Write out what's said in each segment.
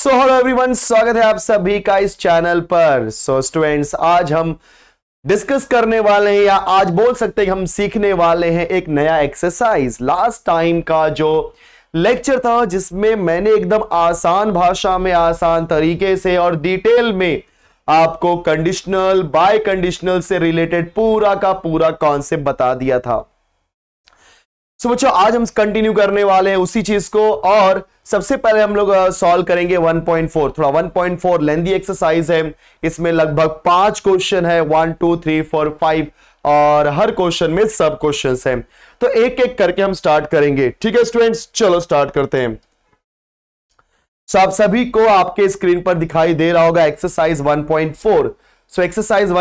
So hello everyone स्वागत है आप सभी का इस चैनल पर सो so, स्टूडेंट्स आज हम डिस्कस करने वाले हैं या आज बोल सकते हैं हम सीखने वाले हैं एक नया एक्सरसाइज लास्ट टाइम का जो लेक्चर था जिसमें मैंने एकदम आसान भाषा में आसान तरीके से और डिटेल में आपको कंडीशनल बाय कंडीशनल से रिलेटेड पूरा का पूरा कॉन्सेप्ट बता दिया था सो बच्चों आज हम कंटिन्यू करने वाले हैं उसी चीज को और सबसे पहले हम लोग सॉल्व करेंगे 1.4 थोड़ा 1.4 लेंदी एक्सरसाइज है इसमें लगभग पांच क्वेश्चन है one two three four five और हर क्वेश्चन में सब क्वेश्चन है तो एक एक करके हम स्टार्ट करेंगे ठीक है स्टूडेंट्स चलो स्टार्ट करते हैं सो आप सभी को आपके स्क्रीन पर दिखाई दे रहा होगा exercise four so exercise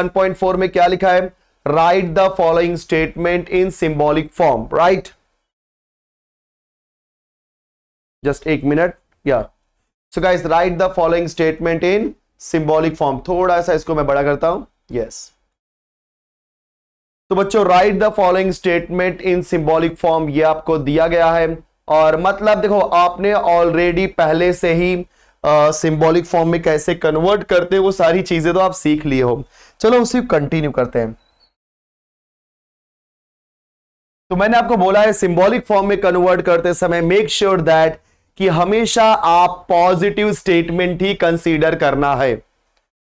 four में क्या लिखा है write the following statement in symbolic form write just एक मिनट या so guys write the following statement in symbolic form थोड़ा सा इसको मैं बड़ा करता हूं यस yes. तो बच्चों write the following statement in symbolic form ये आपको दिया गया है और मतलब देखो आपने ऑलरेडी पहले से ही सिंबॉलिक फॉर्म में कैसे कन्वर्ट करते हैं वो सारी चीजें तो आप सीख लिए हो चलो उसी कंटिन्यू करते हैं तो मैंने आपको बोला है सिंबॉलिक फॉर्म में कन्वर्ट करते समय मेक श्योर दैट कि हमेशा आप पॉजिटिव स्टेटमेंट ही कंसीडर करना है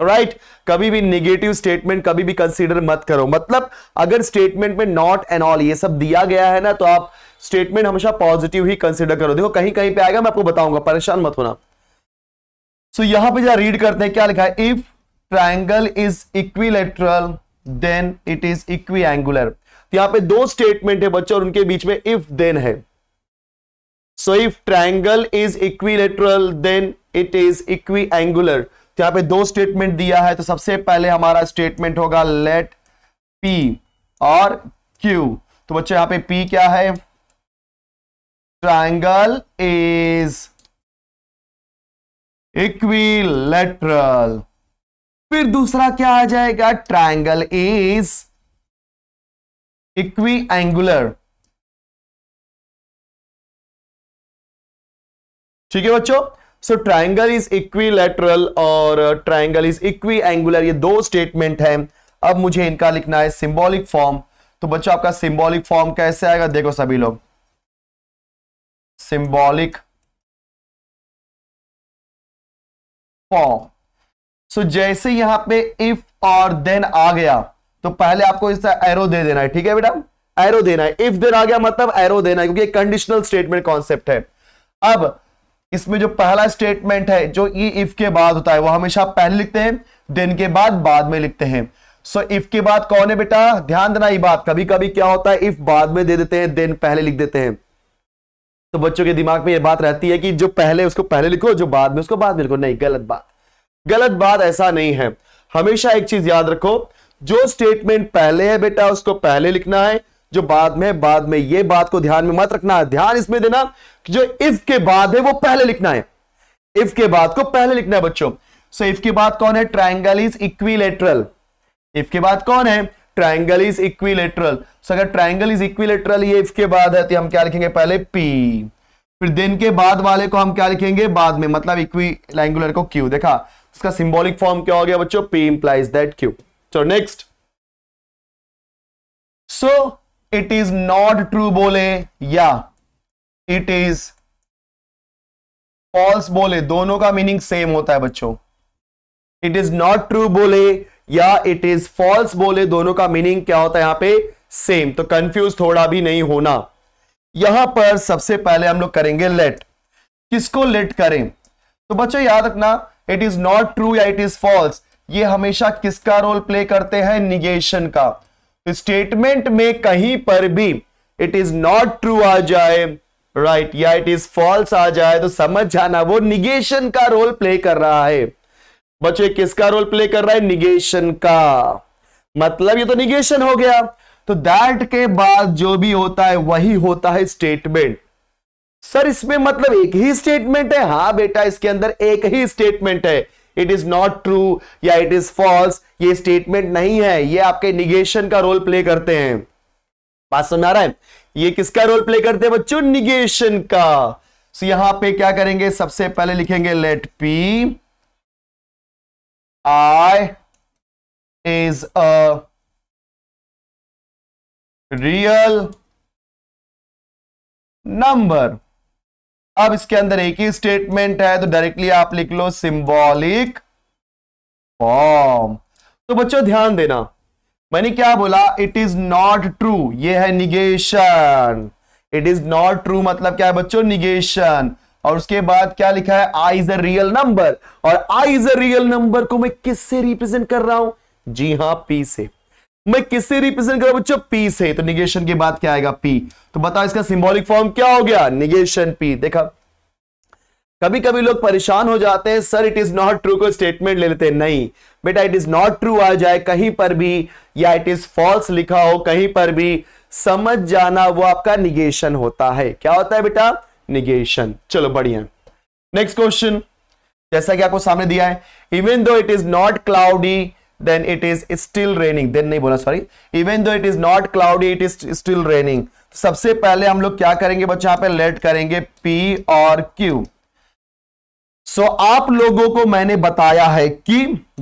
राइट right? कभी भी निगेटिव स्टेटमेंट कभी भी कंसीडर मत करो मतलब अगर स्टेटमेंट में नॉट एंड ऑल ये सब दिया गया है ना तो आप स्टेटमेंट हमेशा पॉजिटिव ही कंसीडर करो देखो कहीं कहीं पे आएगा मैं आपको बताऊंगा परेशान मत होना सो so, यहां पे जरा रीड करते हैं क्या लिखा है if triangle is equilateral then it is equiangular तो यहां पर दो स्टेटमेंट है बच्चों और उनके बीच में इफ देन है so if triangle is equilateral then it is equiangular तो यहां पर दो स्टेटमेंट दिया है तो सबसे पहले हमारा स्टेटमेंट होगा लेट पी और क्यू तो बच्चे यहां पे पी क्या है ट्राइंगल इज इक्विलेटरल फिर दूसरा क्या आ जाएगा ट्राइंगल इज इक्वी एंगुलर ठीक है बच्चों सो ट्राइंगल इज लेटरल और ट्राइंगल इज इक्वी एंगुलर ये दो स्टेटमेंट है अब मुझे इनका लिखना है सिंबॉलिक फॉर्म तो बच्चों आपका सिंबॉलिक फॉर्म कैसे आएगा देखो सभी लोग सिंबॉलिक फॉर्म सो जैसे यहां पे इफ और देन आ गया तो पहले आपको इसका एरो दे देना है ठीक है बेटा एरो देना है इफ देन आ गया मतलब एरो देना है क्योंकि कंडीशनल स्टेटमेंट कॉन्सेप्ट है अब इसमें जो पहला स्टेटमेंट है जो ई e इफ के बाद होता है वो हमेशा पहले लिखते हैं देन के बाद बाद में लिखते हैं सो so, इफ के बाद कौन है बेटा ध्यान देना ये बात कभी कभी क्या होता है इफ बाद में दे देते हैं देन पहले लिख देते हैं तो बच्चों के दिमाग में ये बात रहती है कि जो पहले उसको पहले लिखो जो बाद में उसको बाद में लिखो नहीं गलत बात गलत बात ऐसा नहीं है हमेशा एक चीज याद रखो जो स्टेटमेंट पहले है बेटा उसको पहले लिखना है जो बाद में बाद में ये बात को ध्यान में मत रखना है ध्यान इसमें देना कि जो इफ के बाद है वो पहले लिखना है इफ के बाद को पहले लिखना है बच्चों सो इफ के बाद कौन है ट्राइंगल इज इक्विलेटरल इफ के बाद कौन है ट्राइंगल इज इक्विलेटरल सो अगर ट्राइंगल इज इक्विलेटरल ये इफ के बाद है तो हम क्या लिखेंगे पहले पी फिर दिन के बाद वाले को हम क्या लिखेंगे बाद में मतलब इक्वी को क्यू देखा उसका सिंबॉलिक फॉर्म क्या हो गया बच्चों पी इंप्लाइज दैट क्यू चलो next so it is not true बोले या इट इज फॉल्स बोले दोनों का मीनिंग सेम होता है बच्चों इट इज नॉट ट्रू बोले या इट इज फॉल्स बोले दोनों का मीनिंग क्या होता है यहां पे सेम तो कंफ्यूज थोड़ा भी नहीं होना यहां पर सबसे पहले हम लोग करेंगे लेट किसको लेट करें तो बच्चों याद रखना इट इज नॉट ट्रू या इट इज फॉल्स ये हमेशा किसका रोल प्ले करते हैं निगेशन का स्टेटमेंट में कहीं पर भी इट इज नॉट ट्रू आ जाए राइट right, या इट इज फॉल्स आ जाए तो समझ जाना वो निगेशन का रोल प्ले कर रहा है बच्चे किसका रोल प्ले कर रहा है निगेशन का मतलब ये तो निगेशन हो गया तो दैट के बाद जो भी होता है वही होता है स्टेटमेंट सर इसमें मतलब एक ही स्टेटमेंट है हा बेटा इसके अंदर एक ही स्टेटमेंट है इट इज नॉट ट्रू या इट इज फॉल्स ये स्टेटमेंट नहीं है ये आपके निगेशन का रोल प्ले करते हैं बात समझ आ रहा है ये किसका रोल प्ले करते हैं बच्चों निगेशन का सो so, यहां पे क्या करेंगे सबसे पहले लिखेंगे let P i is a real number अब इसके अंदर एक ही स्टेटमेंट है तो डायरेक्टली आप लिख लो सिंबॉलिक फॉर्म तो बच्चों ध्यान देना मैंने क्या बोला इट इज नॉट ट्रू ये है negation it is not true मतलब क्या है बच्चों निगेशन और उसके बाद क्या लिखा है i is a real number और i is a real number को मैं किससे रिप्रेजेंट कर रहा हूं जी हां पी से मैं किससे रिप्रेजेंट कर रहा हूं बच्चों पी से तो निगेशन के बाद क्या आएगा पी तो बताओ इसका सिंबॉलिक फॉर्म क्या हो गया निगेशन पी देखा कभी कभी लोग परेशान हो जाते हैं sir it is not true को स्टेटमेंट ले लेते हैं नहीं बेटा इट इज नॉट ट्रू आ जाए कहीं पर भी या इट इज फॉल्स लिखा हो कहीं पर भी समझ जाना वो आपका निगेशन होता है क्या होता है बेटा निगेशन चलो बढ़िया नेक्स्ट क्वेश्चन जैसा कि आपको सामने दिया है even though it is not cloudy then it is still raining then नहीं बोला sorry even though it is not cloudy it is still raining सबसे पहले हम लोग क्या करेंगे बच्चे यहां पर लेट करेंगे पी और क्यू सो so, आप लोगों को मैंने बताया है कि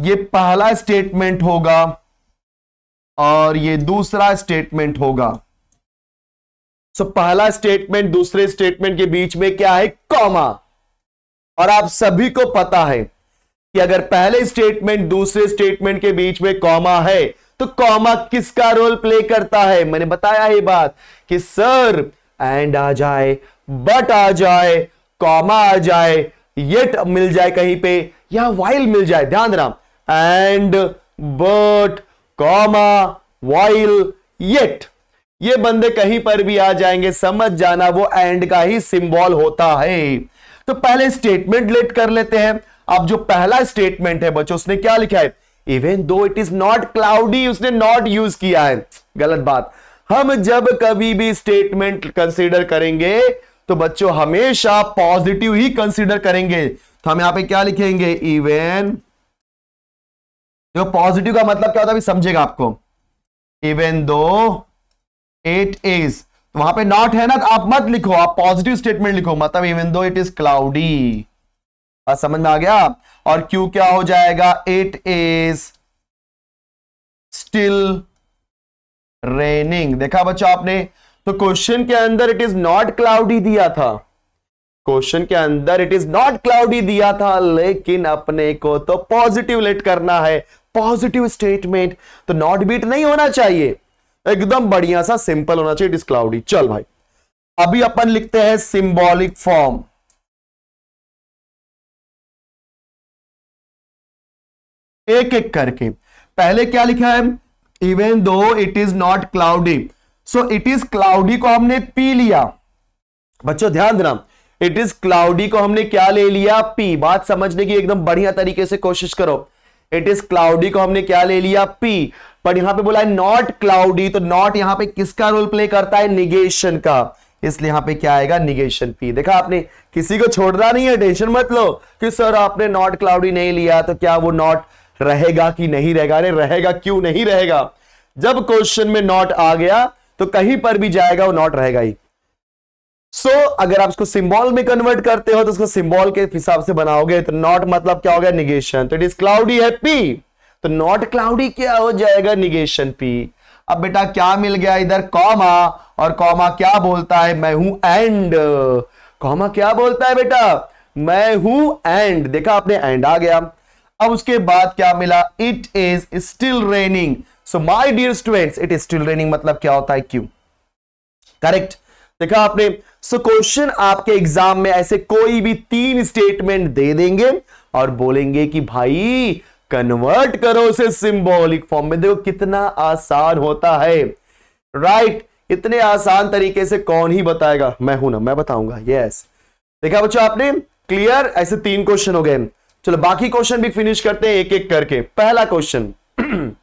ये पहला स्टेटमेंट होगा और ये दूसरा स्टेटमेंट होगा सो so, पहला स्टेटमेंट दूसरे स्टेटमेंट के बीच में क्या है कॉमा और आप सभी को पता है कि अगर पहले स्टेटमेंट दूसरे स्टेटमेंट के बीच में कॉमा है तो कॉमा किसका रोल प्ले करता है मैंने बताया ये बात कि सर एंड आ जाए बट आ जाए कॉमा आ जाए येट मिल जाए कहीं पे या वाइल मिल जाए ध्यान देना and but comma while yet ये बंदे कहीं पर भी आ जाएंगे समझ जाना वो एंड का ही सिंबल होता है तो पहले स्टेटमेंट लेट कर लेते हैं अब जो पहला स्टेटमेंट है बच्चों उसने क्या लिखा है even though it is not cloudy उसने नॉट यूज किया है गलत बात हम जब कभी भी स्टेटमेंट कंसीडर करेंगे तो बच्चों हमेशा पॉजिटिव ही कंसीडर करेंगे तो हम यहां पे क्या लिखेंगे इवेन जो पॉजिटिव का मतलब क्या होता है समझेगा आपको इवेन दो इट इज तो वहां पे नॉट है ना तो आप मत लिखो आप पॉजिटिव स्टेटमेंट लिखो मतलब even though it is cloudy बस समझ में आ गया और क्यू क्या हो जाएगा इट इज स्टिल रेनिंग देखा बच्चों आपने तो क्वेश्चन के अंदर इट इज नॉट क्लाउडी दिया था क्वेश्चन के अंदर इट इज नॉट क्लाउडी दिया था लेकिन अपने को तो पॉजिटिव लेट करना है पॉजिटिव स्टेटमेंट तो नॉट बीट नहीं होना चाहिए एकदम बढ़िया सा सिंपल होना चाहिए इट इज क्लाउडी चल भाई अभी अपन लिखते हैं सिंबॉलिक फॉर्म एक एक करके पहले क्या लिखा है even though it is not cloudy so it is cloudy को हमने पी लिया बच्चों ध्यान देना इट इज क्लाउडी को हमने क्या ले लिया पी बात समझने की एकदम बढ़िया तरीके से कोशिश करो इट इज क्लाउडी को हमने क्या ले लिया पी पर यहां पे बोला है नॉट क्लाउडी तो नॉट यहां पे किसका रोल प्ले करता है निगेशन का इसलिए यहां पे क्या आएगा निगेशन पी देखा आपने किसी को छोड़ना नहीं है टेंशन मत लो कि सर आपने नॉट क्लाउडी नहीं लिया तो क्या वो नॉट रहेगा कि नहीं रहेगा अरे रहेगा क्यों नहीं रहेगा जब क्वेश्चन में नॉट आ गया तो कहीं पर भी जाएगा वो नॉट रहेगा ही सो so, अगर आप उसको सिंबॉल में कन्वर्ट करते हो तो उसको सिंबॉल के हिसाब से बनाओगे तो नॉट मतलब क्या होगा निगेशन तो इट इज क्लाउडी है पी तो नॉट क्लाउडी क्या हो जाएगा निगेशन पी अब बेटा क्या मिल गया इधर कॉमा और कॉमा क्या बोलता है मैं हूं एंड कॉमा क्या बोलता है बेटा मैं हूं एंड देखा आपने एंड आ गया अब उसके बाद क्या मिला it is still raining so my dear students it is still raining मतलब क्या होता है क्यू करेक्ट देखा आपने सो so, क्वेश्चन आपके एग्जाम में ऐसे कोई भी तीन स्टेटमेंट दे देंगे और बोलेंगे कि भाई कन्वर्ट करो उसे सिंबॉलिक फॉर्म में देखो कितना आसान होता है राइट right? इतने आसान तरीके से कौन ही बताएगा मैं हूं ना मैं बताऊंगा यस देखा बच्चों आपने क्लियर ऐसे तीन क्वेश्चन हो गए चलो बाकी क्वेश्चन भी फिनिश करते हैं एक एक करके पहला क्वेश्चन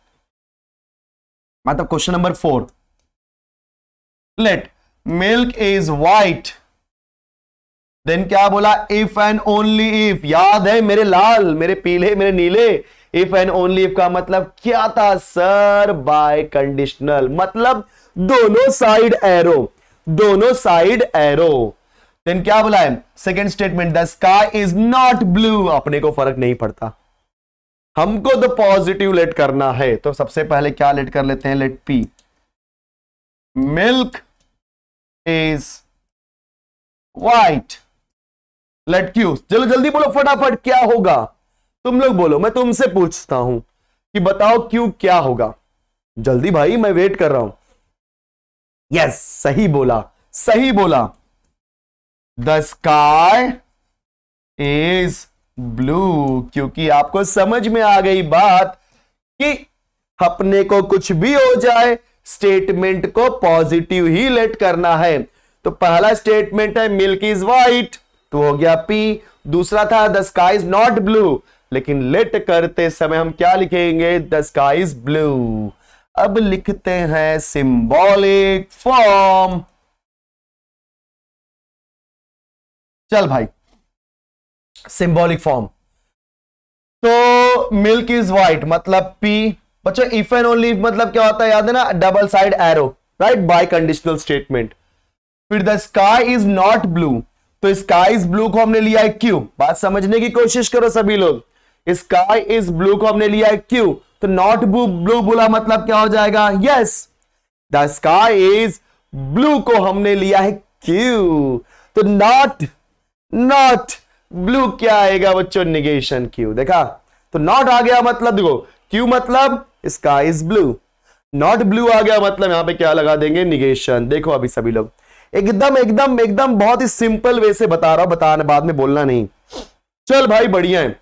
मतलब question number four let milk is white then क्या बोला इफ एंड ओनली इफ याद है मेरे लाल मेरे पीले मेरे नीले इफ एंड ओनली इफ का मतलब क्या था सर बाय कंडीशनल मतलब दोनों साइड एरो दोनों साइड एरो देन क्या बोला है second statement the sky is not blue अपने को फर्क नहीं पड़ता हमको द पॉजिटिव लेट करना है तो सबसे पहले क्या लेट कर लेते हैं let P milk is white let Q चलो जल्दी बोलो फटाफट क्या होगा तुम लोग बोलो मैं तुमसे पूछता हूं कि बताओ क्यों क्या होगा जल्दी भाई मैं वेट कर रहा हूं यस yes, सही बोला सही बोला द स्काई इज ब्लू क्योंकि आपको समझ में आ गई बात कि अपने को कुछ भी हो जाए स्टेटमेंट को पॉजिटिव ही लेट करना है तो पहला स्टेटमेंट है मिल्क इज व्हाइट तो हो गया पी दूसरा था the sky is not blue लेकिन लेट करते समय हम क्या लिखेंगे द स्काई इज ब्लू अब लिखते हैं सिंबॉलिक फॉर्म चल भाई सिंबॉलिक फॉर्म तो मिल्क इज व्हाइट मतलब पी बच्चों इफ एंड ओनली मतलब क्या होता है याद है ना double side arrow right biconditional statement फिर the sky is not blue तो स्काई इज ब्लू को हमने लिया है क्यू बात समझने की कोशिश करो सभी लोग स्काई इज ब्लू को हमने लिया है क्यू तो नॉट ब्लू बोला मतलब क्या हो जाएगा yes the sky is blue को हमने लिया है क्यू तो नॉट नॉट ब्लू क्या आएगा बच्चों निगेशन क्यू देखा तो नॉट आ गया मतलब देखो क्यू मतलब sky is blue not blue आ गया मतलब यहां पे क्या लगा देंगे निगेशन देखो अभी सभी लोग एकदम एकदम एकदम बहुत ही सिंपल वे से बता रहा हूं बताने बाद में बोलना नहीं चल भाई बढ़िया है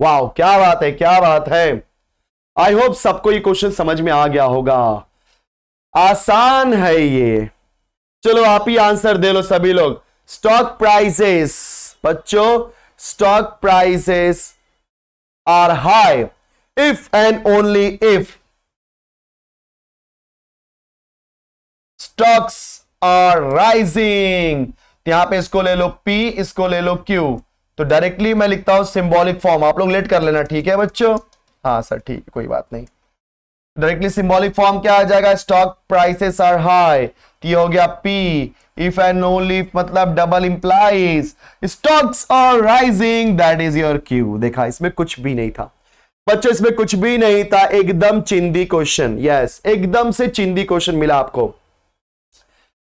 वाह क्या बात है क्या बात है आई होप सबको ये क्वेश्चन समझ में आ गया होगा आसान है ये चलो आप ही आंसर दे लो सभी लोग स्टॉक प्राइसेस बच्चों stock prices are high if and only if stocks are rising यहां पे इसको ले लो पी इसको ले लो क्यू तो डायरेक्टली मैं लिखता हूं सिंबॉलिक फॉर्म आप लोग लेट कर लेना ठीक है बच्चों हाँ सर ठीक है कोई बात नहीं डायरेक्टली सिंबॉलिक फॉर्म क्या आ जाएगा स्टॉक प्राइसेस आर हाई तो ये हो गया पी इफ एंड ओनली मतलब double implies stocks are rising that is your Q देखा इसमें कुछ भी नहीं था बच्चों इसमें कुछ भी नहीं था एकदम चिंदी क्वेश्चन यस एकदम से चिंदी क्वेश्चन मिला आपको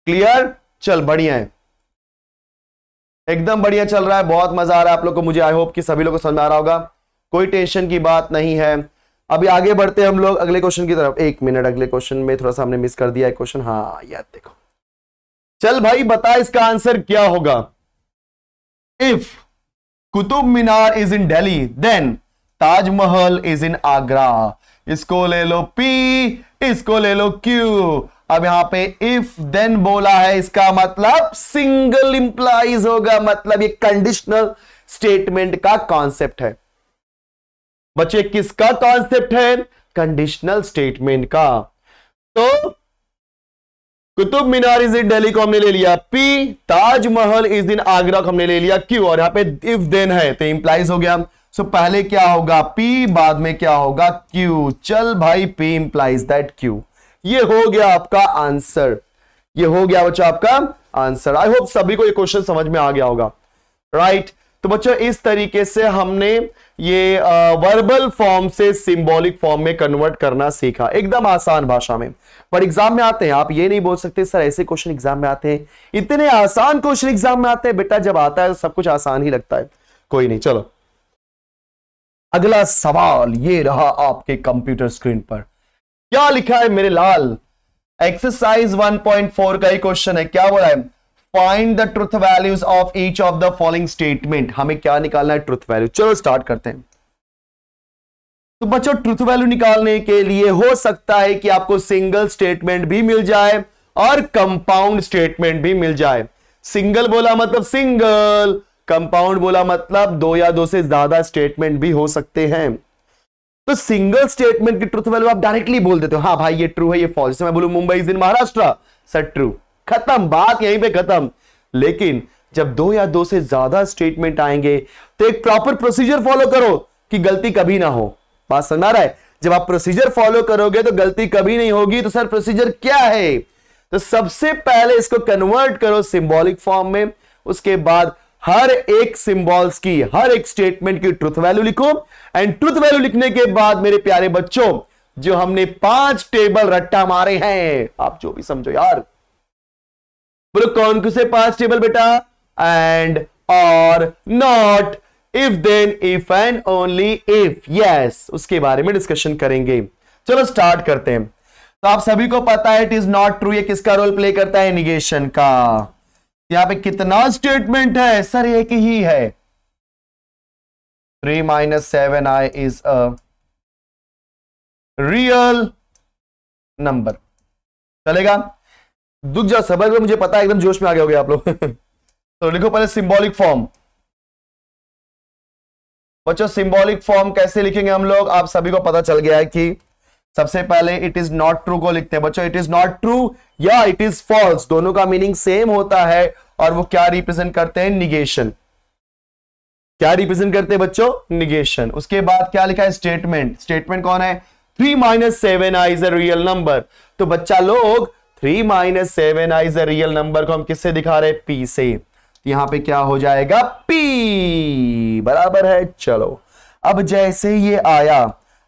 क्लियर चल बढ़िया है एकदम बढ़िया चल रहा है बहुत मजा आ रहा है आप लोग को मुझे आई होप कि सभी लोग को समझ आ रहा होगा कोई टेंशन की बात नहीं है अभी आगे बढ़ते हैं हम लोग अगले क्वेश्चन की तरफ एक मिनट अगले क्वेश्चन में थोड़ा सा हमने मिस कर दिया है क्वेश्चन हाँ याद देखो चल भाई बता इसका आंसर क्या होगा if Qutub Minar is in Delhi then Taj Mahal is in Agra इसको ले लो पी इसको ले लो क्यू अब यहां पे इफ देन बोला है इसका मतलब सिंगल इंप्लाइज होगा मतलब ये कंडीशनल स्टेटमेंट का कॉन्सेप्ट है बच्चे किसका कॉन्सेप्ट है कंडीशनल स्टेटमेंट का तो कुतुब मीनार इज इन दिल्ली को हमने ले लिया P Taj Mahal is in Agra को हमने ले लिया क्यू और यहां पे इफ देन है तो इंप्लाइज हो गया सो so, पहले क्या होगा पी बाद में क्या होगा क्यू चल भाई पी इंप्लाइज दैट क्यू ये हो गया आपका आंसर ये हो गया बच्चा आपका आंसर आई होप सभी को ये क्वेश्चन समझ में आ गया होगा राइट right? तो बच्चों इस तरीके से हमने ये वर्बल फॉर्म से सिंबॉलिक फॉर्म में कन्वर्ट करना सीखा एकदम आसान भाषा में पर एग्जाम में आते हैं आप ये नहीं बोल सकते सर ऐसे क्वेश्चन एग्जाम में आते हैं इतने आसान क्वेश्चन एग्जाम में आते हैं बेटा जब आता है तो सब कुछ आसान ही लगता है कोई नहीं चलो अगला सवाल ये रहा आपके कंप्यूटर स्क्रीन पर क्या लिखा है मेरे लाल एक्सरसाइज 1.4 का ही क्वेश्चन है क्या बोला है find the truth values of each of the following statement हमें क्या निकालना है ट्रुथ वैल्यू चलो स्टार्ट करते हैं तो बच्चों ट्रुथ वैल्यू निकालने के लिए हो सकता है कि आपको सिंगल स्टेटमेंट भी मिल जाए और कंपाउंड स्टेटमेंट भी मिल जाए सिंगल बोला मतलब सिंगल कंपाउंड बोला मतलब दो या दो से ज्यादा स्टेटमेंट भी हो सकते हैं तो सिंगल स्टेटमेंट की ट्रुथ वैल्यू आप डायरेक्टली बोल देते हो हाँ भाई ये ट्रू है ये फॉल्स मैं बोलू Mumbai is in Maharashtra sir true खत्म बात यहीं पे खत्म लेकिन जब दो या दो से ज्यादा स्टेटमेंट आएंगे तो एक प्रॉपर प्रोसीजर फॉलो करो कि गलती कभी ना हो बात समझ आ रहा है जब आप प्रोसीजर फॉलो करोगे तो गलती कभी नहीं होगी तो सर प्रोसीजर क्या है तो सबसे पहले इसको कन्वर्ट करो सिंबॉलिक फॉर्म में उसके बाद हर एक सिंबल्स की हर एक स्टेटमेंट की ट्रुथ वैल्यू लिखो एंड ट्रुथ वैल्यू लिखने के बाद मेरे प्यारे बच्चों जो हमने पांच टेबल रट्टा मारे हैं आप जो भी समझो यार बोलो कौन से पांच टेबल बेटा एंड और not if then if and only if yes उसके बारे में डिस्कशन करेंगे चलो स्टार्ट करते हैं तो आप सभी को पता है इट इज नॉट ट्रू ये किसका रोल प्ले करता है निगेशन का यहां पे कितना स्टेटमेंट है सर एक ही है three minus seven i is a real number चलेगा दुख जाओ सबर में मुझे पता है एकदम जोश में आ गया होगे आप लोग तो लिखो पहले सिंबॉलिक फॉर्म बच्चों सिंबॉलिक फॉर्म कैसे लिखेंगे हम लोग आप सभी को पता चल गया है कि सबसे पहले इट इज नॉट ट्रू को लिखते हैं बच्चों इट इज नॉट ट्रू या इट इज फॉल्स दोनों का मीनिंग सेम होता है और वो क्या रिप्रेजेंट करते हैं निगेशन क्या रिप्रेजेंट करते हैं बच्चों निगेशन उसके बाद क्या लिखा है स्टेटमेंट स्टेटमेंट कौन है three minus seven i is a real number तो बच्चा लोग three minus seven i is real number को हम किससे दिखा रहे पी से तो यहां पे क्या हो जाएगा पी बराबर है चलो अब जैसे ये आया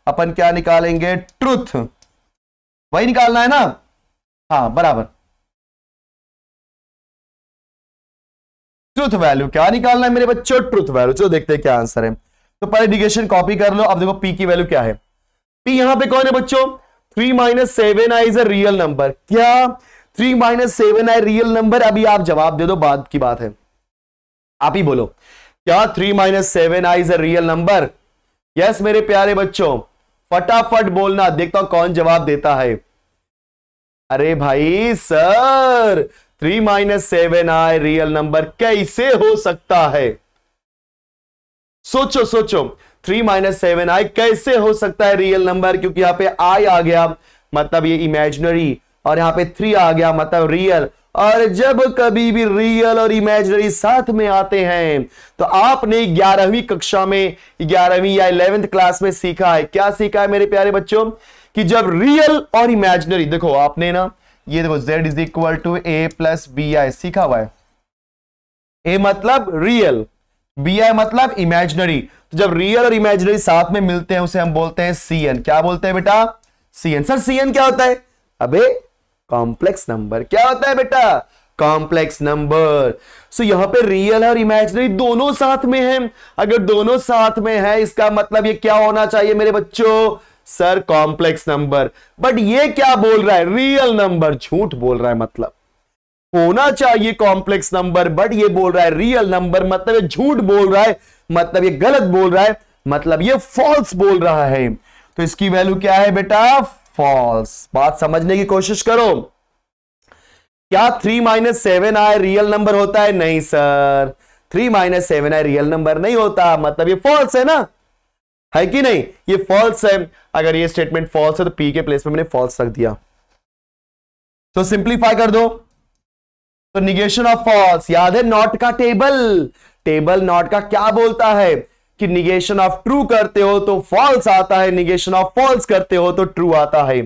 अपन क्या निकालेंगे ट्रुथ वही निकालना है ना हाँ बराबर ट्रुथ वैल्यू क्या निकालना है मेरे बच्चों ट्रुथ वैल्यू चलो देखते हैं क्या आंसर है तो पहले डिगेशन कॉपी कर लो अब देखो पी की वैल्यू क्या है पी यहां पे कौन है बच्चों three minus seven i is a real number क्या three minus seven i real number अभी आप जवाब दे दो बाद की बात है आप ही बोलो क्या three minus seven i is a real number yes मेरे प्यारे बच्चों फटाफट बोलना देखता हूं कौन जवाब देता है अरे भाई sir three minus seven i real number कैसे हो सकता है सोचो सोचो थ्री माइनस सेवन आई कैसे हो सकता है रियल नंबर क्योंकि यहाँ पे आई आ गया मतलब ये इमेजिनरी और यहाँ पे थ्री आ गया मतलब रियल और जब कभी भी रियल और इमेजिनरी साथ में आते हैं तो आपने ग्यारहवीं कक्षा में ग्यारहवीं या इलेवेंथ क्लास में सीखा है क्या सीखा है मेरे प्यारे बच्चों कि जब रियल और इमेजिनरी देखो आपने ना ये देखो Z is equal to A plus B i सीखा हुआ है ए मतलब रियल बी आई मतलब इमेजिनरी तो जब रियल और इमेजिनरी साथ में मिलते हैं उसे हम बोलते हैं सी एन क्या बोलते हैं बेटा C N sir C N क्या होता है अबे कॉम्प्लेक्स नंबर क्या होता है बेटा कॉम्प्लेक्स नंबर सो यहां पे रियल और इमेजिनरी दोनों साथ में हैं अगर दोनों साथ में है इसका मतलब ये क्या होना चाहिए मेरे बच्चों सर कॉम्प्लेक्स नंबर बट ये क्या बोल रहा है रियल नंबर झूठ बोल रहा है मतलब होना चाहिए कॉम्प्लेक्स नंबर बट ये बोल रहा है रियल नंबर मतलब ये झूठ बोल रहा है मतलब ये गलत बोल रहा है मतलब ये फॉल्स बोल रहा है तो इसकी वैल्यू क्या है बेटा फॉल्स बात समझने की कोशिश करो क्या three minus seven i real number होता है नहीं sir three minus seven i real number नहीं होता मतलब ये फॉल्स है ना है कि नहीं ये फॉल्स है अगर ये स्टेटमेंट फॉल्स है तो पी के प्लेस में मैंने फॉल्स रख दिया तो सिंप्लीफाई कर दो तो निगेशन ऑफ फॉल्स याद है नॉट का टेबल टेबल नॉट का क्या बोलता है कि निगेशन ऑफ ट्रू करते हो तो फॉल्स आता है निगेशन ऑफ फॉल्स करते हो तो ट्रू आता है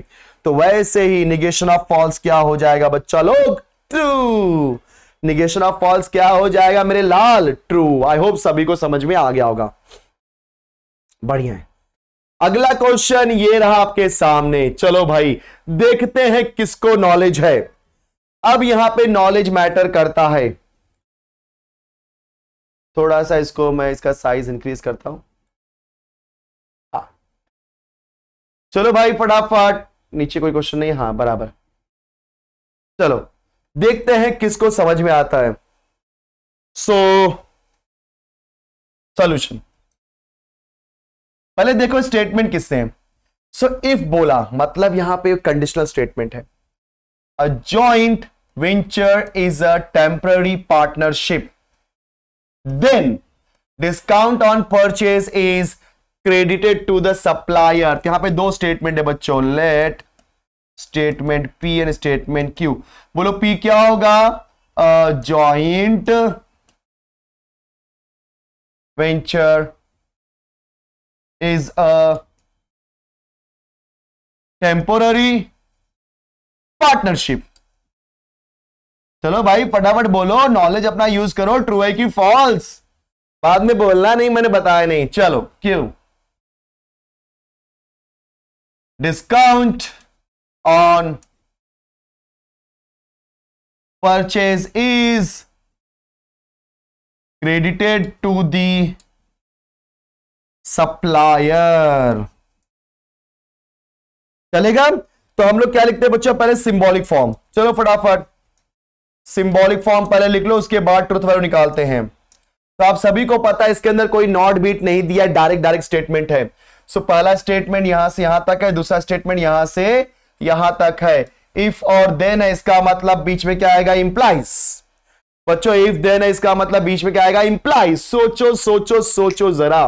तो वैसे ही निगेशन ऑफ फॉल्स क्या हो जाएगा बच्चा लोग ट्रू निगेशन ऑफ फॉल्स क्या हो जाएगा मेरे लाल ट्रू आई होप सभी को समझ में आ गया होगा बढ़िया है अगला क्वेश्चन ये रहा आपके सामने चलो भाई देखते हैं किसको नॉलेज है अब यहां पे नॉलेज मैटर करता है थोड़ा सा इसको मैं इसका साइज इंक्रीज करता हूं हाँ चलो भाई फटाफट नीचे कोई क्वेश्चन नहीं हाँ बराबर चलो देखते हैं किसको समझ में आता है सो सॉल्यूशन पहले देखो स्टेटमेंट किससे हैं सो so, इफ बोला मतलब यहां पे कंडीशनल स्टेटमेंट है A joint venture is a temporary partnership. Then discount on purchase is credited to the supplier. यहाँ pe do statement hai bachcho let statement P and statement Q. bolo P kya hoga a joint venture is a temporary partnership चलो भाई फटाफट बोलो knowledge अपना use करो true है कि false बाद में बोलना नहीं मैंने बताया नहीं चलो क्यों discount on purchase is credited to the supplier चलेगा तो हम लोग क्या लिखते हैं बच्चों पहले सिंबॉलिक फॉर्म चलो फटाफट सिंबॉलिक फॉर्म पहले लिख लो उसके बाद ट्रुथ वैल्यू निकालते हैं तो आप सभी को पता है इसके अंदर कोई नॉट बीट नहीं दिया डायरेक्ट डायरेक्ट स्टेटमेंट है सो so, पहला स्टेटमेंट यहां से यहां तक है दूसरा स्टेटमेंट यहां से यहां तक है इफ और देन है इसका मतलब बीच में क्या आएगा इंप्लाइज बच्चों इफ देन है इसका मतलब बीच में क्या आएगा इंप्लाइज सोचो सोचो सोचो जरा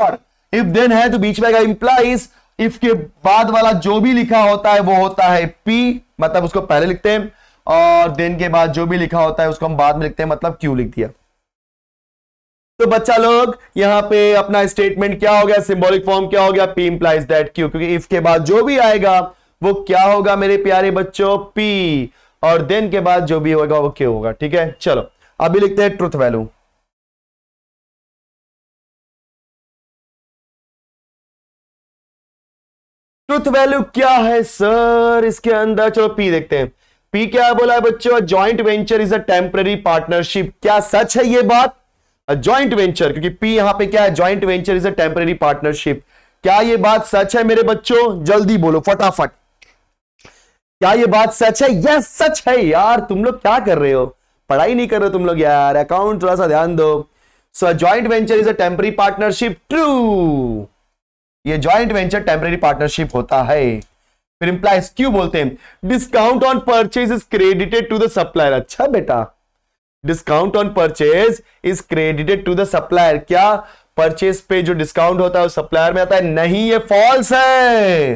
और इफ देन है तो बीच में आएगा इंप्लाइज इफ के बाद वाला जो भी लिखा होता है वो होता है पी मतलब उसको पहले लिखते हैं और देन के बाद जो भी लिखा होता है उसको हम बाद में लिखते हैं मतलब क्यू लिख दिया तो बच्चा लोग यहां पे अपना स्टेटमेंट क्या हो गया सिंबॉलिक फॉर्म क्या हो गया पी इंप्लाइज दैट क्यू क्योंकि इफ के बाद जो भी आएगा वो क्या होगा मेरे प्यारे बच्चों पी और देन के बाद जो भी होगा वो क्यू होगा ठीक है चलो अभी लिखते हैं ट्रुथ वैल्यू ट्रुथ वैल्यू क्या है सर इसके अंदर चलो पी देखते हैं पी क्या बोला है बच्चों joint venture is a temporary partnership क्या सच है ये बात ज्वाइंट वेंचर क्योंकि पी यहां पे क्या है joint venture is a temporary partnership क्या ये बात सच है मेरे बच्चों जल्दी बोलो फटाफट क्या ये बात सच है यस सच है यार तुम लोग क्या कर रहे हो पढ़ाई नहीं कर रहे तुम लोग यार अकाउंट थोड़ा सा ध्यान दो so joint venture is a temporary partnership true ये ज्वाइंट वेंचर टेम्पररी पार्टनरशिप होता है फिर इंप्लाइज क्यों बोलते हैं discount on purchase is credited to the supplier अच्छा बेटा discount on purchase is credited to the supplier क्या परचेज पे जो डिस्काउंट होता है वो सप्लायर में आता है नहीं ये फॉल्स है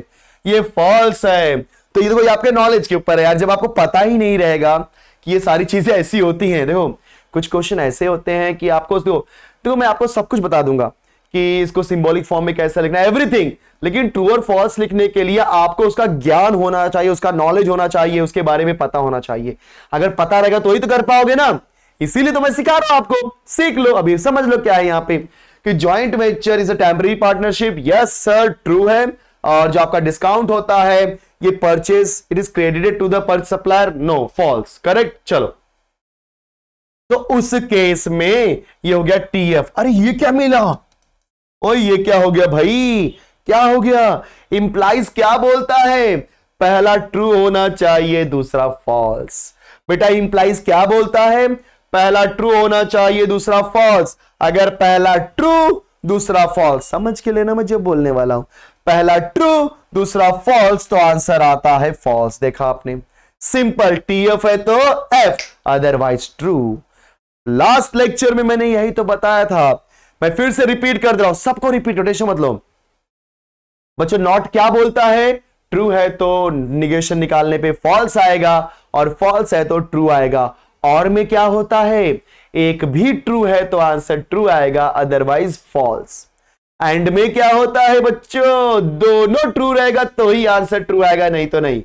ये फॉल्स है तो ये देखो ये आपके नॉलेज के ऊपर है यार जब आपको पता ही नहीं रहेगा कि ये सारी चीजें ऐसी होती हैं देखो कुछ क्वेश्चन ऐसे होते हैं कि आपको देखो देखो मैं आपको सब कुछ बता दूंगा कि इसको सिंबॉलिक फॉर्म में कैसे लिखना है एवरीथिंग लेकिन ट्रू और फॉल्स लिखने के लिए आपको उसका ज्ञान होना चाहिए उसका नॉलेज होना चाहिए उसके बारे में पता होना चाहिए अगर पता रहेगा तो ही तो कर पाओगे ना इसीलिए तो मैं सिखा रहा हूं आपको सीख लो अभी समझ लो क्या है यहां पे कि joint venture is a temporary partnership yes sir true है और जो आपका डिस्काउंट होता है ये purchase it is credited to the पर सप्लायर नो फॉल्स करेक्ट चलो तो उस केस में ये हो गया टीएफ अरे ये क्या मिला और ये क्या हो गया भाई क्या हो गया इंप्लाइज क्या बोलता है पहला ट्रू होना चाहिए दूसरा फॉल्स बेटा इंप्लाइज क्या बोलता है पहला ट्रू होना चाहिए दूसरा फॉल्स अगर पहला ट्रू दूसरा फॉल्स समझ के लेना मैं जब बोलने वाला हूं पहला ट्रू दूसरा फॉल्स तो आंसर आता है फॉल्स देखा आपने सिंपल टी एफ है तो F otherwise true last lecture में मैंने यही तो बताया था मैं फिर से रिपीट कर दे रहा हूं सबको रिपीट रोटेशन मतलब बच्चों नॉट क्या बोलता है ट्रू है तो निगेशन निकालने पे फॉल्स आएगा और फॉल्स है तो ट्रू आएगा और में क्या होता है एक भी ट्रू है तो आंसर ट्रू आएगा अदरवाइज फॉल्स एंड में क्या होता है बच्चों दोनों ट्रू रहेगा तो ही आंसर ट्रू आएगा नहीं तो नहीं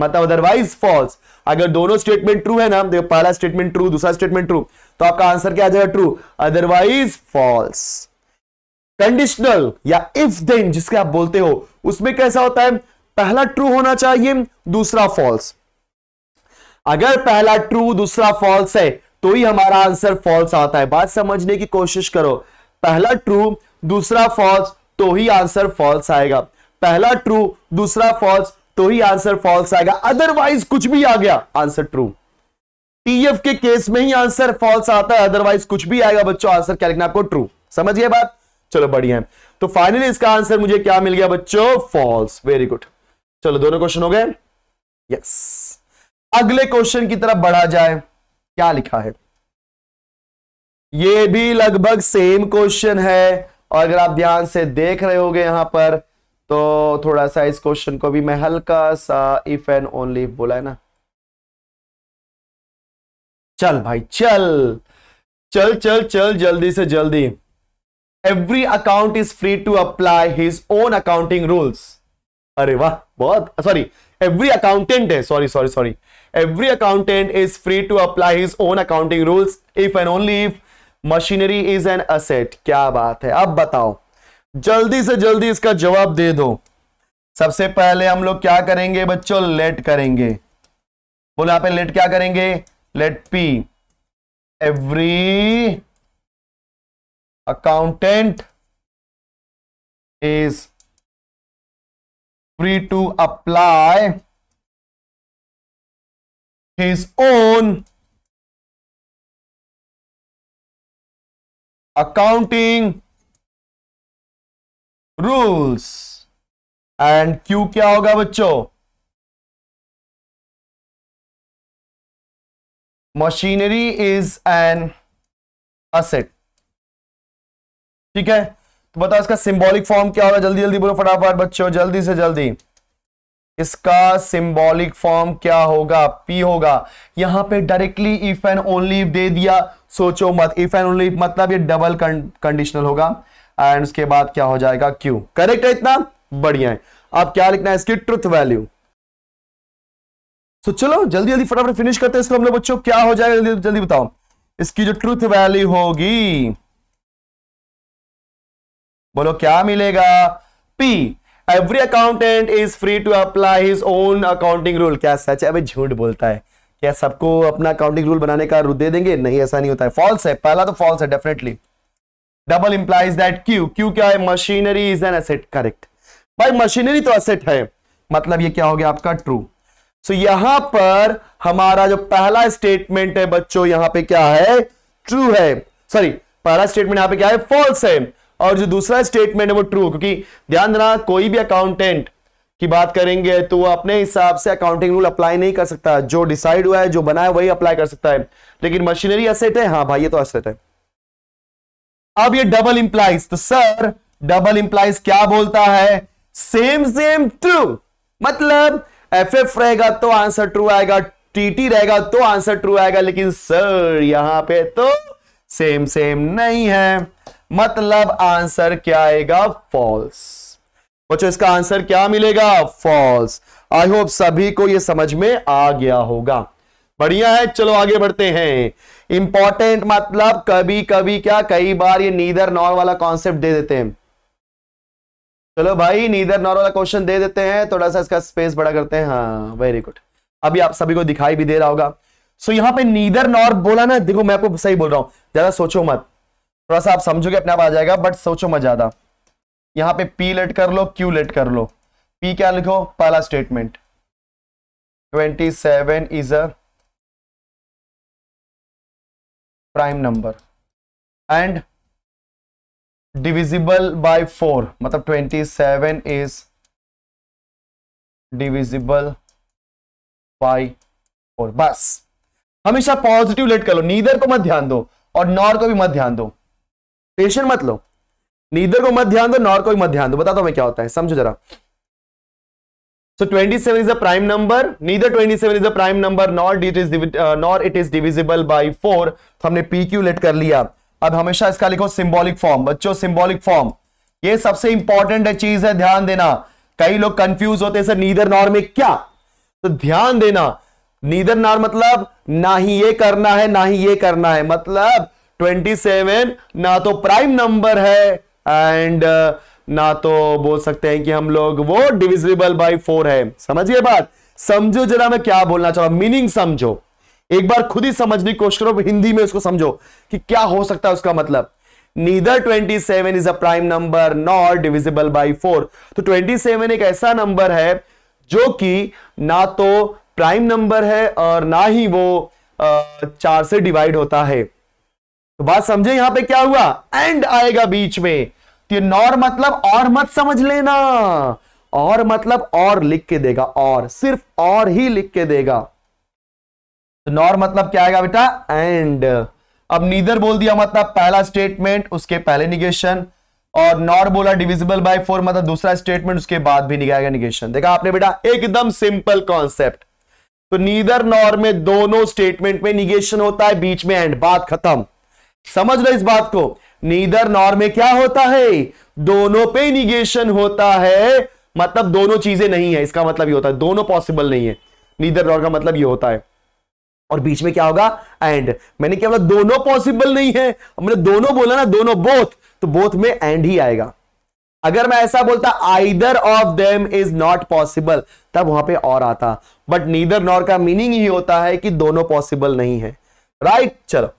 मतलब अदरवाइज फॉल्स अगर दोनों स्टेटमेंट ट्रू है ना देखो पहला स्टेटमेंट ट्रू दूसरा स्टेटमेंट ट्रू तो आपका आंसर क्या आ जाएगा ट्रू अदरवाइज फॉल्स कंडीशनल या इफ देन जिसके आप बोलते हो उसमें कैसा होता है पहला ट्रू होना चाहिए दूसरा फॉल्स अगर पहला ट्रू दूसरा फॉल्स है तो ही हमारा आंसर फॉल्स आता है बात समझने की कोशिश करो पहला ट्रू दूसरा फॉल्स तो ही आंसर फॉल्स आएगा पहला ट्रू दूसरा फॉल्स तो ही आंसर फॉल्स आएगा अदरवाइज कुछ भी आ गया आंसर ट्रू टीएफ के केस में ही आंसर फॉल्स आता है अदरवाइज कुछ भी आएगा बच्चों आंसर क्या लिखना आपको ट्रू समझिए बात चलो बढ़िया है तो फाइनली इसका आंसर मुझे क्या मिल गया बच्चों फॉल्स वेरी गुड चलो दोनों क्वेश्चन हो गए यस अगले क्वेश्चन की तरफ बढ़ा जाए क्या लिखा है ये भी लगभग सेम क्वेश्चन है और अगर आप ध्यान से देख रहे होगे यहां पर तो थोड़ा सा इस क्वेश्चन को भी मैं हल्का सा इफ एंड ओनली बोला है ना चल भाई चल चल चल चल जल्दी से जल्दी every account is free to apply his own accounting rules अरे वाह बहुत सॉरी एवरी अकाउंटेंट है sorry sorry sorry every accountant is free to apply his own accounting rules if and only if machinery is an asset क्या बात है अब बताओ जल्दी से जल्दी इसका जवाब दे दो सबसे पहले हम लोग क्या करेंगे बच्चों लेट करेंगे बोला पे लेट क्या करेंगे let P every accountant is free to apply his own accounting rules and Q क्या होगा बच्चों मशीनरी इज एन असेट ठीक है तो बताओ इसका सिंबॉलिक फॉर्म क्या होगा जल्दी जल्दी बोलो फटाफट बच्चों जल्दी से जल्दी इसका सिंबॉलिक फॉर्म क्या होगा पी होगा यहां पे डायरेक्टली इफ एंड ओनली दे दिया सोचो मत इफ एंड ओनली मतलब ये डबल कंडीशनल होगा एंड उसके बाद क्या हो जाएगा क्यू करेक्ट है इतना बढ़िया है अब क्या लिखना है इसकी ट्रुथ वैल्यू सो so, चलो जल्दी जल्दी फटाफट फिनिश करते हैं इसको हम लोग बच्चों क्या हो जाएगा जल्दी जल्दी बताओ इसकी जो ट्रूथ वैल्यू होगी बोलो क्या मिलेगा P every accountant is free to apply his own accounting rule क्या सच है भाई झूठ बोलता है क्या सबको अपना अकाउंटिंग रूल बनाने का रूल दे देंगे नहीं ऐसा नहीं होता है फॉल्स है पहला तो फॉल्स है definitely double implies that Q Q क्या है machinery is an asset correct भाई मशीनरी तो एसेट है मतलब ये क्या हो गया आपका ट्रू सो so, यहां पर हमारा जो पहला स्टेटमेंट है बच्चों यहां पे क्या है ट्रू है सॉरी पहला स्टेटमेंट यहां पे क्या है फॉल्स है और जो दूसरा स्टेटमेंट है वो ट्रू क्योंकि ध्यान देना कोई भी अकाउंटेंट की बात करेंगे तो वो अपने हिसाब से अकाउंटिंग रूल अप्लाई नहीं कर सकता जो डिसाइड हुआ है जो बना है वही अप्लाई कर सकता है लेकिन मशीनरी असेट है हाँ भाई ये तो असेट है अब ये डबल इंप्लाइज तो सर डबल इंप्लाइज क्या बोलता है सेम सेम ट्रू मतलब एफ एफ रहेगा तो आंसर ट्रू आएगा टीटी रहेगा तो आंसर ट्रू आएगा लेकिन सर यहां पे तो सेम सेम नहीं है मतलब आंसर क्या आएगा फॉल्स बच्चों इसका आंसर क्या मिलेगा फॉल्स आई होप सभी को यह समझ में आ गया होगा बढ़िया है चलो आगे बढ़ते हैं इंपॉर्टेंट मतलब कभी कभी क्या कई बार ये नीदर नॉर वाला कॉन्सेप्ट दे देते हैं चलो भाई नीदर नॉर वाला क्वेश्चन दे देते हैं थोड़ा सा इसका स्पेस बड़ा करते हैं हाँ वेरी गुड अभी आप सभी को दिखाई भी दे रहा होगा सो so, यहाँ पे नीदर नॉर बोला ना देखो मैं आपको सही बोल रहा हूँ ज्यादा सोचो मत थोड़ा सा आप समझोगे अपने आप आ जाएगा बट सोचो मत ज्यादा यहाँ पे पी लेट कर लो क्यू लेट कर लो पी क्या लिखो पहला statement twenty seven is a prime number and divisible by four मतलब twenty seven is divisible by four बस हमेशा पॉजिटिव लेट कर लो नीदर को मत ध्यान दो और नॉर को भी मत ध्यान दो पेशेंट मत लो नीदर को मत ध्यान दो नॉर को भी मत ध्यान दो बता दो मैं क्या होता है समझो जरा So 27 is a prime number. Neither 27 is a prime number nor it is uh, nor it is divisible by 4. तो हमने PQ लेट कर लिया अब हमेशा इसका लिखो सिंबॉलिक फॉर्म बच्चों सिंबॉलिक फॉर्म ये सबसे इंपॉर्टेंट चीज है ध्यान देना कई लोग कंफ्यूज होते हैं सर नीदर नॉर में क्या तो ध्यान देना नीदर नॉर मतलब ना ही ये करना है ना ही ये करना है मतलब 27 ना तो प्राइम नंबर है एंड uh, ना तो बोल सकते हैं कि हम लोग वो डिविजिबल बाय फोर है समझिए बात समझो जरा मैं क्या बोलना चाह मीनिंग समझो एक बार खुद ही समझने की कोशिश करो हिंदी में उसको समझो कि क्या हो सकता है उसका मतलब neither 27 is a prime number not divisible by four तो 27 एक ऐसा नंबर है जो कि ना तो प्राइम नंबर है और ना ही वो चार से डिवाइड होता है तो बात समझे यहां पे क्या हुआ एंड आएगा बीच में तो ये नॉर मतलब और मत समझ लेना और मतलब और लिख के देगा और सिर्फ और ही लिख के देगा तो नॉर मतलब क्या आएगा बेटा एंड अब नीदर बोल दिया मतलब पहला स्टेटमेंट उसके पहले निगेशन और नॉर बोला डिविजिबल बाय फोर मतलब दूसरा स्टेटमेंट उसके बाद भी निगाएगा निगेशन देखा आपने बेटा एकदम सिंपल कॉन्सेप्ट तो नीदर नॉर में दोनों स्टेटमेंट में निगेशन होता है बीच में एंड बात खत्म समझ लो इस बात को नीदर नॉर में क्या होता है दोनों पे निगेशन होता है मतलब दोनों चीजें नहीं है इसका मतलब ये होता है दोनों पॉसिबल नहीं है नीदर नॉर का मतलब ये होता है और बीच में क्या होगा एंड मैंने क्या बोला मतलब दोनों पॉसिबल नहीं है मैंने मतलब दोनों बोला ना दोनों बोथ तो बोथ में एंड ही आएगा अगर मैं ऐसा बोलता either of them is not possible तब वहां पे और आता बट नीदर नॉर का मीनिंग ही होता है कि दोनों पॉसिबल नहीं है राइट right? चलो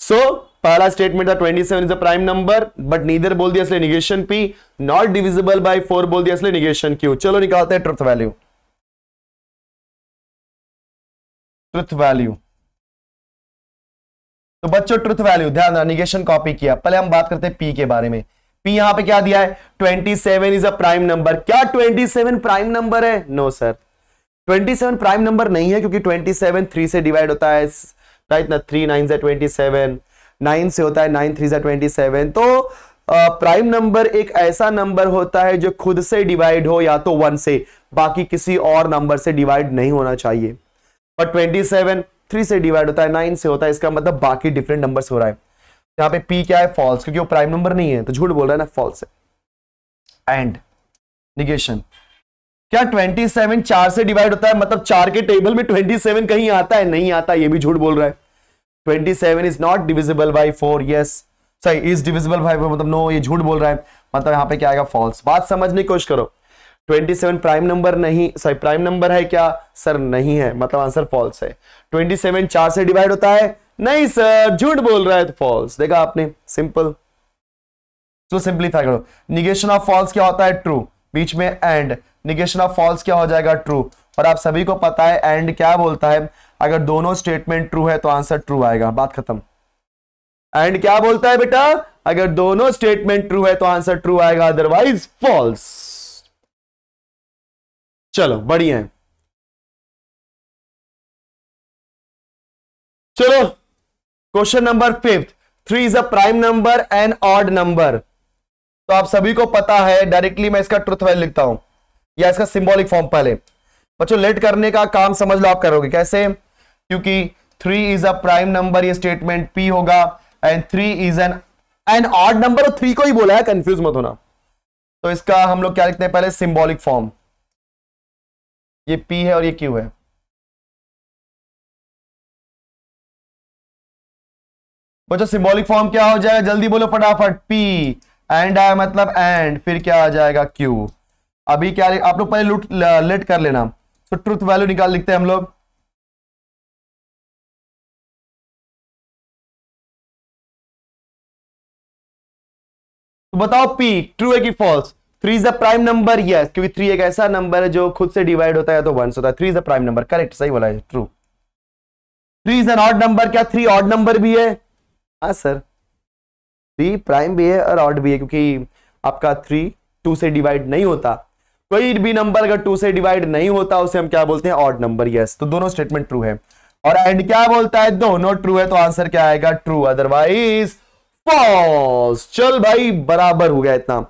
सो so, पहला स्टेटमेंट था 27 is a prime number but neither बोल दिया इसलिए negation P not divisible by four बोल दिया इसलिए निगेशन क्यू चलो निकालते हैं ट्रुथ वैल्यू ट्रुथ वैल्यू तो बच्चों ट्रुथ वैल्यू ध्यान निगेशन कॉपी किया पहले हम बात करते हैं पी के बारे में पी यहां पे क्या दिया है 27 इज अ प्राइम नंबर क्या 27 प्राइम नंबर है no no, sir 27 prime number नहीं है क्योंकि 27 थ्री से डिवाइड होता है राइट ना three nine twenty seven nine से होता है नाइन थ्री से ट्वेंटी सेवन तो प्राइम नंबर एक ऐसा नंबर होता है जो खुद से डिवाइड हो या तो वन से बाकी किसी और नंबर से डिवाइड नहीं होना चाहिए और 27 3 से डिवाइड होता है 9 से होता है इसका मतलब बाकी डिफरेंट नंबर हो रहा है यहाँ पे P क्या है फॉल्स क्योंकि वो प्राइम नंबर नहीं है तो झूठ बोल रहा है ना फॉल्स है एंड निगेशन क्या 27 चार से डिवाइड होता है मतलब चार के टेबल में 27 कहीं आता है नहीं आता ये भी झूठ बोल रहा है 27 is not divisible by four yes सही इज डिविजिबल बाई फोर मतलब नो ये झूठ बोल रहा है मतलब यहाँ पे क्या आएगा फॉल्स बात समझने की कोशिश करो ट्वेंटी सेवन प्राइम नंबर नहीं सॉरी प्राइम नंबर है क्या सर नहीं है मतलब आंसर फॉल्स है ट्वेंटी सेवन चार से डिवाइड होता है नहीं सर झूठ बोल रहा है तो फॉल्स देखा आपने सिंपल तो सिंप्लीफाई करो निगेशन ऑफ फॉल्स क्या होता है ट्रू बीच में एंड निगेशन ऑफ फॉल्स क्या हो जाएगा ट्रू और आप सभी को पता है एंड क्या बोलता है अगर दोनों स्टेटमेंट ट्रू है तो आंसर ट्रू आएगा बात खत्म एंड क्या बोलता है बेटा अगर दोनों स्टेटमेंट ट्रू है तो आंसर ट्रू आएगा अदरवाइज फॉल्स चलो बढ़िया है चलो question number fifth three is a prime number and odd number तो आप सभी को पता है डायरेक्टली मैं इसका ट्रुथ वैल्यू लिखता हूं या इसका सिंबॉलिक फॉर्म पहले बच्चों लेट करने का काम समझ लो आप करोगे कैसे क्योंकि three is a prime number ये स्टेटमेंट पी होगा and three is an and odd number three को ही बोला है कंफ्यूज मत होना तो इसका हम लोग क्या लिखते हैं पहले सिंबॉलिक फॉर्म ये पी है और ये क्यू है बच्चों सिंबॉलिक फॉर्म क्या हो जाएगा जल्दी बोलो फटाफट पी एंड आया मतलब एंड फिर क्या आ जाएगा क्यू अभी क्या आप लोग पहले लुट लेट कर लेना तो ट्रूथ वैल्यू निकाल लिखते हैं हम लोग तो बताओ पी ट्रू है कि false three is a prime number yes क्योंकि थ्री एक ऐसा नंबर है जो खुद से डिवाइड होता है तो वन होता है three is a prime number correct सही बोला है true three is an odd number क्या थ्री ऑड नंबर भी है हाँ सर थ्री प्राइम भी है और ऑड भी है क्योंकि आपका थ्री टू से डिवाइड नहीं होता कोई भी नंबर अगर टू से डिवाइड नहीं होता उसे हम क्या बोलते हैं ऑड नंबर यस तो दोनों स्टेटमेंट ट्रू है और एंड क्या बोलता है दोनों ट्रू है तो आंसर क्या आएगा ट्रू अदरवाइज फॉल्स चल भाई बराबर हो गया इतना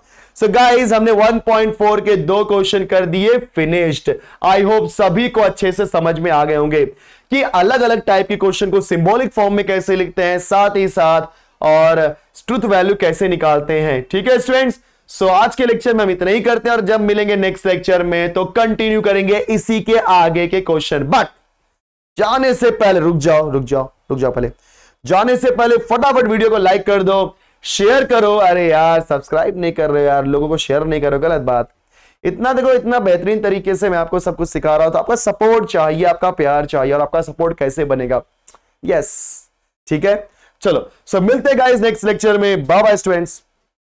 सो so गाइज हमने 1.4 के दो क्वेश्चन कर दिए फिनिश्ड आई होप सभी को अच्छे से समझ में आ गए होंगे कि अलग अलग टाइप के क्वेश्चन को सिंबॉलिक फॉर्म में कैसे लिखते हैं साथ ही साथ और ट्रुथ वैल्यू कैसे निकालते हैं ठीक है स्टूडेंट्स सो so, आज के लेक्चर में हम इतना ही करते हैं और जब मिलेंगे नेक्स्ट लेक्चर में तो कंटिन्यू करेंगे इसी के आगे के क्वेश्चन बट जाने से पहले रुक जाओ रुक जाओ रुक जाओ पहले जाने से पहले फटाफट वीडियो को लाइक कर दो शेयर करो अरे यार सब्सक्राइब नहीं कर रहे यार लोगों को शेयर नहीं करो गलत बात इतना देखो इतना बेहतरीन तरीके से मैं आपको सब कुछ सिखा रहा हूं तो आपका सपोर्ट चाहिए आपका प्यार चाहिए और आपका सपोर्ट कैसे बनेगा यस ठीक है चलो सो मिलते गाइस नेक्स्ट लेक्चर में बाय बाय स्टूडेंट्स